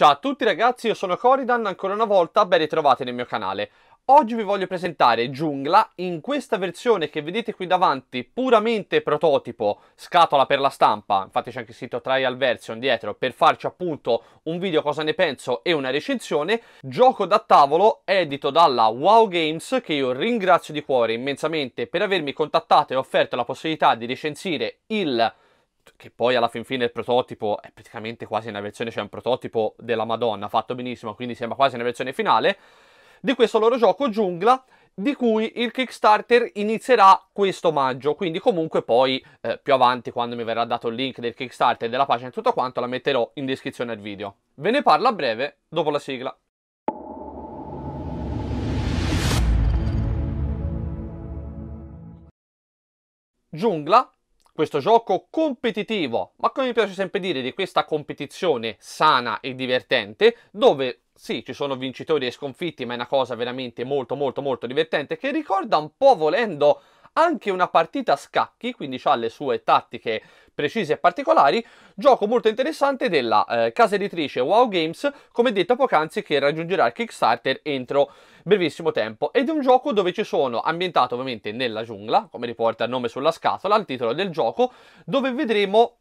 Ciao a tutti ragazzi, io sono Coridan, ancora una volta ben ritrovati nel mio canale. Oggi vi voglio presentare Jungla in questa versione che vedete qui davanti, puramente prototipo, scatola per la stampa, infatti c'è anche il sito trial version dietro per farci appunto un video cosa ne penso e una recensione, gioco da tavolo edito dalla Wow Games che io ringrazio di cuore immensamente per avermi contattato e offerto la possibilità di recensire il che poi alla fin fine il prototipo è praticamente quasi una versione, cioè un prototipo della Madonna, fatto benissimo, quindi sembra quasi una versione finale, di questo loro gioco Giungla, di cui il Kickstarter inizierà questo maggio, quindi comunque poi eh, più avanti quando mi verrà dato il link del Kickstarter e della pagina e tutto quanto la metterò in descrizione al video. Ve ne parlo a breve dopo la sigla. Giungla questo gioco competitivo, ma come mi piace sempre dire di questa competizione sana e divertente, dove sì, ci sono vincitori e sconfitti, ma è una cosa veramente molto molto molto divertente che ricorda un po' volendo anche una partita a scacchi, quindi ha le sue tattiche precise e particolari, gioco molto interessante della eh, casa editrice Wow Games, come detto poc'anzi, che raggiungerà il Kickstarter entro brevissimo tempo. Ed è un gioco dove ci sono, ambientato ovviamente nella giungla, come riporta il nome sulla scatola, il titolo del gioco, dove vedremo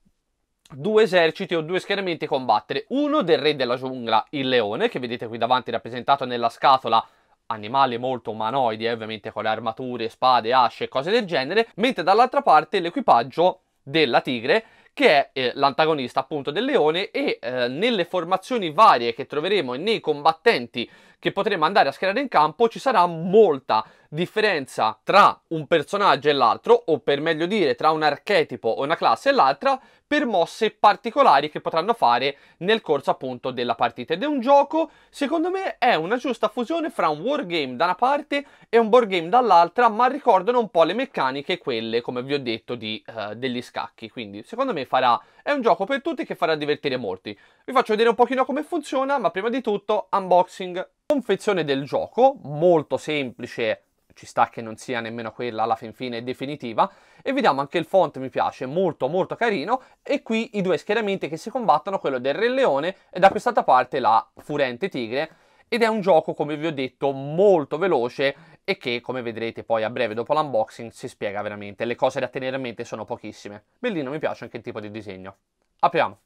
due eserciti o due schieramenti combattere. Uno del re della giungla, il leone, che vedete qui davanti rappresentato nella scatola animali molto umanoidi, eh, ovviamente con le armature, spade, asce e cose del genere, mentre dall'altra parte l'equipaggio della tigre che è eh, l'antagonista appunto del leone e eh, nelle formazioni varie che troveremo e nei combattenti che potremo andare a schierare in campo, ci sarà molta differenza tra un personaggio e l'altro, o per meglio dire tra un archetipo o una classe e l'altra, per mosse particolari che potranno fare nel corso appunto della partita. Ed è un gioco, secondo me, è una giusta fusione fra un wargame da una parte e un board game dall'altra, ma ricordano un po' le meccaniche, quelle, come vi ho detto, di, uh, degli scacchi. Quindi, secondo me, farà... è un gioco per tutti che farà divertire molti. Vi faccio vedere un pochino come funziona, ma prima di tutto, unboxing Confezione del gioco, molto semplice, ci sta che non sia nemmeno quella alla fin fine definitiva e vediamo anche il font mi piace molto molto carino e qui i due schieramenti che si combattono quello del re leone e da quest'altra parte la furente tigre ed è un gioco come vi ho detto molto veloce e che come vedrete poi a breve dopo l'unboxing si spiega veramente le cose da tenere a mente sono pochissime bellino mi piace anche il tipo di disegno apriamo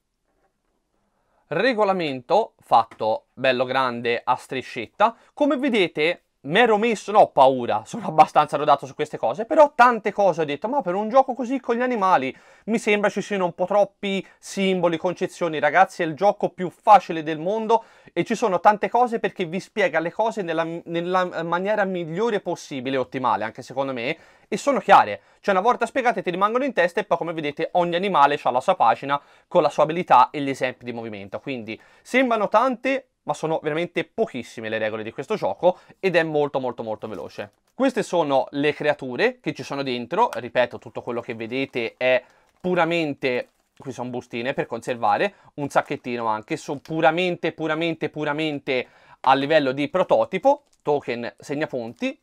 regolamento fatto bello grande a striscetta come vedete mi ero messo, no, ho paura, sono abbastanza rodato su queste cose, però tante cose ho detto, ma per un gioco così con gli animali mi sembra ci siano un po' troppi simboli, concezioni, ragazzi, è il gioco più facile del mondo e ci sono tante cose perché vi spiega le cose nella, nella maniera migliore possibile, ottimale anche secondo me, e sono chiare, cioè una volta spiegate ti rimangono in testa e poi come vedete ogni animale ha la sua pagina con la sua abilità e gli esempi di movimento, quindi sembrano tante, ma sono veramente pochissime le regole di questo gioco ed è molto molto molto veloce. Queste sono le creature che ci sono dentro, ripeto tutto quello che vedete è puramente, qui sono bustine per conservare, un sacchettino anche, sono puramente puramente puramente a livello di prototipo, token segnapunti,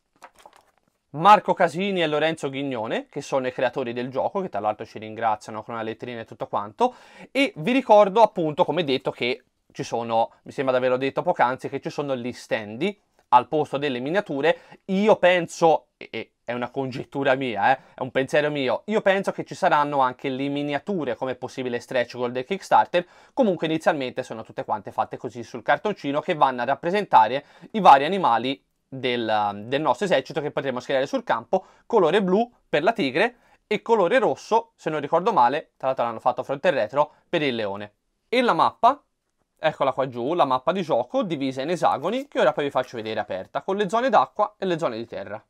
Marco Casini e Lorenzo Ghignone, che sono i creatori del gioco, che tra l'altro ci ringraziano con una letterina e tutto quanto, e vi ricordo appunto, come detto, che ci sono, mi sembra di averlo detto poc'anzi, che ci sono gli stendi al posto delle miniature. Io penso, e è una congettura mia, eh, è un pensiero mio, io penso che ci saranno anche le miniature come possibile stretch goal del Kickstarter. Comunque inizialmente sono tutte quante fatte così sul cartoncino che vanno a rappresentare i vari animali del, del nostro esercito che potremo schierare sul campo, colore blu per la tigre e colore rosso, se non ricordo male, tra l'altro l'hanno fatto fronte e retro, per il leone. E la mappa Eccola qua giù, la mappa di gioco divisa in esagoni che ora poi vi faccio vedere aperta, con le zone d'acqua e le zone di terra.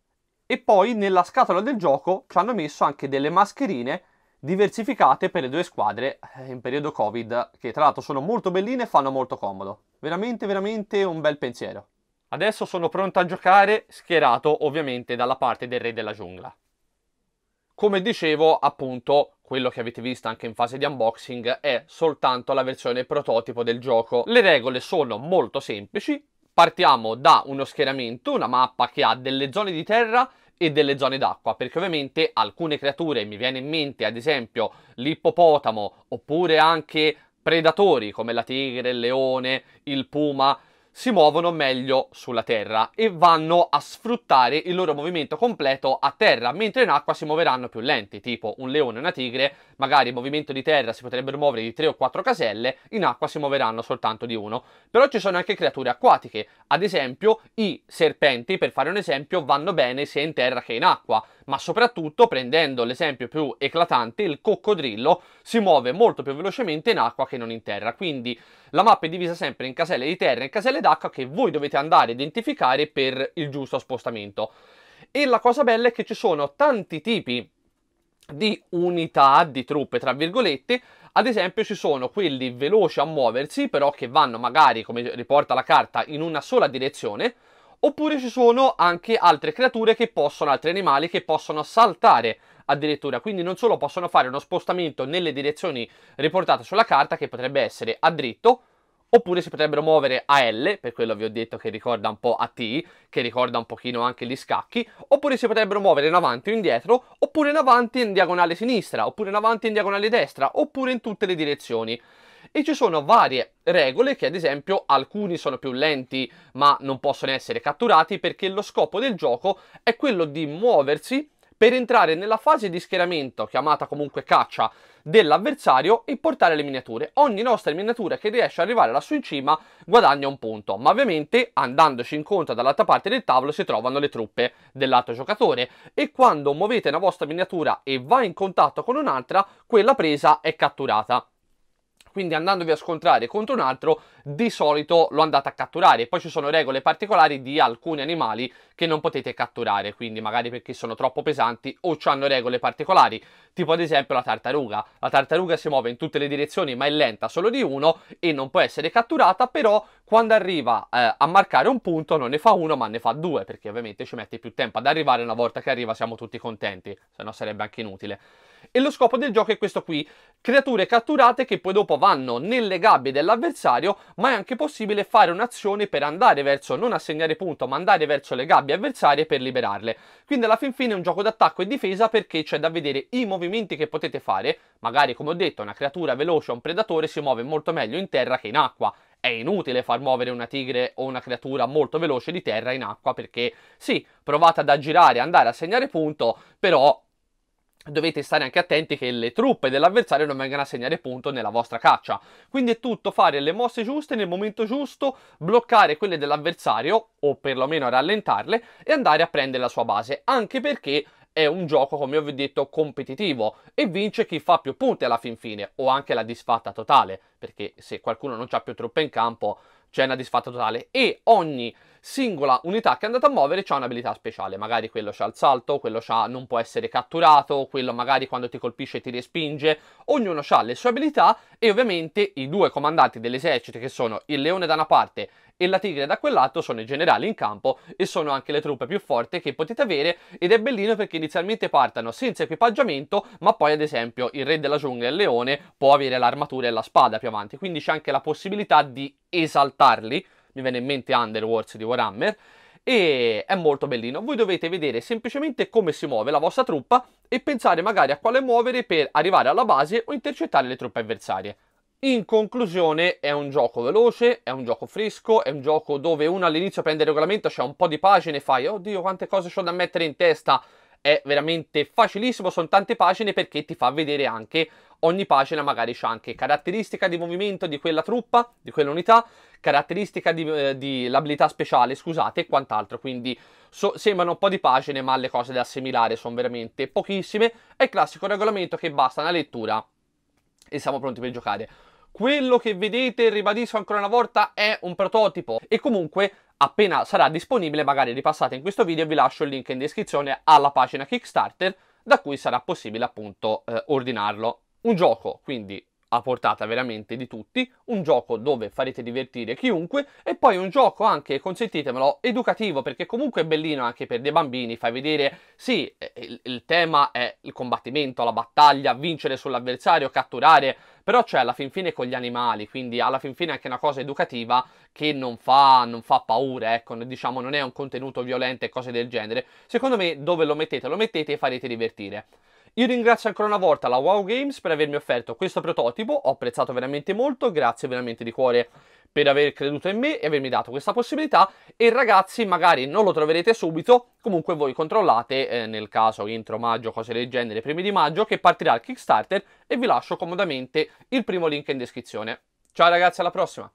E poi nella scatola del gioco ci hanno messo anche delle mascherine diversificate per le due squadre eh, in periodo Covid, che tra l'altro sono molto belline e fanno molto comodo. Veramente, veramente un bel pensiero. Adesso sono pronto a giocare, schierato ovviamente dalla parte del re della giungla. Come dicevo, appunto, quello che avete visto anche in fase di unboxing è soltanto la versione prototipo del gioco. Le regole sono molto semplici, partiamo da uno schieramento, una mappa che ha delle zone di terra e delle zone d'acqua, perché ovviamente alcune creature, mi viene in mente ad esempio l'ippopotamo, oppure anche predatori come la tigre, il leone, il puma, si muovono meglio sulla terra e vanno a sfruttare il loro movimento completo a terra, mentre in acqua si muoveranno più lenti, tipo un leone e una tigre, magari il movimento di terra si potrebbero muovere di 3 o 4 caselle, in acqua si muoveranno soltanto di uno. Però ci sono anche creature acquatiche, ad esempio i serpenti, per fare un esempio, vanno bene sia in terra che in acqua, ma soprattutto, prendendo l'esempio più eclatante, il coccodrillo si muove molto più velocemente in acqua che non in terra, quindi la mappa è divisa sempre in caselle di terra e in caselle LDAC che voi dovete andare a identificare per il giusto spostamento. E la cosa bella è che ci sono tanti tipi di unità, di truppe, tra virgolette, ad esempio ci sono quelli veloci a muoversi, però che vanno magari, come riporta la carta, in una sola direzione, oppure ci sono anche altre creature che possono, altri animali che possono saltare addirittura, quindi non solo possono fare uno spostamento nelle direzioni riportate sulla carta, che potrebbe essere a dritto, Oppure si potrebbero muovere a L, per quello vi ho detto che ricorda un po' a T, che ricorda un pochino anche gli scacchi, oppure si potrebbero muovere in avanti o indietro, oppure in avanti in diagonale sinistra, oppure in avanti in diagonale destra, oppure in tutte le direzioni e ci sono varie regole che ad esempio alcuni sono più lenti ma non possono essere catturati perché lo scopo del gioco è quello di muoversi per entrare nella fase di schieramento, chiamata comunque caccia, dell'avversario e portare le miniature. Ogni nostra miniatura che riesce ad arrivare lassù in cima guadagna un punto, ma ovviamente andandoci incontro dall'altra parte del tavolo si trovano le truppe dell'altro giocatore e quando muovete una vostra miniatura e va in contatto con un'altra, quella presa è catturata quindi andandovi a scontrare contro un altro di solito lo andate a catturare. Poi ci sono regole particolari di alcuni animali che non potete catturare, quindi magari perché sono troppo pesanti o hanno regole particolari, tipo ad esempio la tartaruga. La tartaruga si muove in tutte le direzioni ma è lenta solo di uno e non può essere catturata, però quando arriva eh, a marcare un punto non ne fa uno ma ne fa due, perché ovviamente ci mette più tempo ad arrivare, una volta che arriva siamo tutti contenti, se no sarebbe anche inutile. E lo scopo del gioco è questo qui, creature catturate che poi dopo vanno nelle gabbie dell'avversario, ma è anche possibile fare un'azione per andare verso, non assegnare punto, ma andare verso le gabbie avversarie per liberarle. Quindi alla fin fine è un gioco d'attacco e difesa perché c'è da vedere i movimenti che potete fare, magari come ho detto una creatura veloce o un predatore si muove molto meglio in terra che in acqua, è inutile far muovere una tigre o una creatura molto veloce di terra in acqua perché sì, provate ad aggirare, andare a segnare punto, però dovete stare anche attenti che le truppe dell'avversario non vengano a segnare punto nella vostra caccia. Quindi è tutto fare le mosse giuste nel momento giusto, bloccare quelle dell'avversario o perlomeno rallentarle e andare a prendere la sua base, anche perché è un gioco, come ho detto, competitivo e vince chi fa più punti alla fin fine o anche la disfatta totale, perché se qualcuno non ha più truppe in campo c'è cioè, una disfatta totale e ogni singola unità che andate a muovere c'ha un'abilità speciale, magari quello c'ha il salto, quello c'ha non può essere catturato, quello magari quando ti colpisce ti respinge, ognuno ha le sue abilità e ovviamente i due comandanti dell'esercito che sono il leone da una parte e la Tigre da quel lato sono i generali in campo e sono anche le truppe più forti che potete avere ed è bellino perché inizialmente partano senza equipaggiamento ma poi ad esempio il re della giungla e il leone può avere l'armatura e la spada più avanti quindi c'è anche la possibilità di esaltarli mi viene in mente Underworlds di Warhammer e è molto bellino. Voi dovete vedere semplicemente come si muove la vostra truppa e pensare magari a quale muovere per arrivare alla base o intercettare le truppe avversarie. In conclusione è un gioco veloce, è un gioco fresco, è un gioco dove uno all'inizio prende il regolamento, c'è un po' di pagine fai oddio quante cose ho da mettere in testa, è veramente facilissimo, sono tante pagine perché ti fa vedere anche ogni pagina magari c'è anche caratteristica di movimento di quella truppa, di quell'unità, caratteristica di, eh, di l'abilità speciale, scusate, e quant'altro. Quindi so, sembrano un po' di pagine, ma le cose da assimilare sono veramente pochissime. È il classico regolamento che basta una lettura e siamo pronti per giocare. Quello che vedete, ribadisco ancora una volta, è un prototipo e comunque appena sarà disponibile magari ripassate in questo video vi lascio il link in descrizione alla pagina Kickstarter da cui sarà possibile appunto eh, ordinarlo. Un gioco quindi a portata veramente di tutti, un gioco dove farete divertire chiunque e poi un gioco anche, consentitemelo, educativo perché comunque è bellino anche per dei bambini, fai vedere, sì, eh, il, il tema è il combattimento, la battaglia, vincere sull'avversario, catturare, però c'è alla fin fine con gli animali, quindi alla fin fine anche una cosa educativa che non fa, non fa paura, ecco, diciamo non è un contenuto violento e cose del genere. Secondo me dove lo mettete? Lo mettete e farete divertire. Io ringrazio ancora una volta la Wow Games per avermi offerto questo prototipo, ho apprezzato veramente molto, grazie veramente di cuore per aver creduto in me e avermi dato questa possibilità e ragazzi magari non lo troverete subito, comunque voi controllate eh, nel caso entro maggio, cose del genere, primi di maggio che partirà il Kickstarter e vi lascio comodamente il primo link in descrizione. Ciao ragazzi, alla prossima!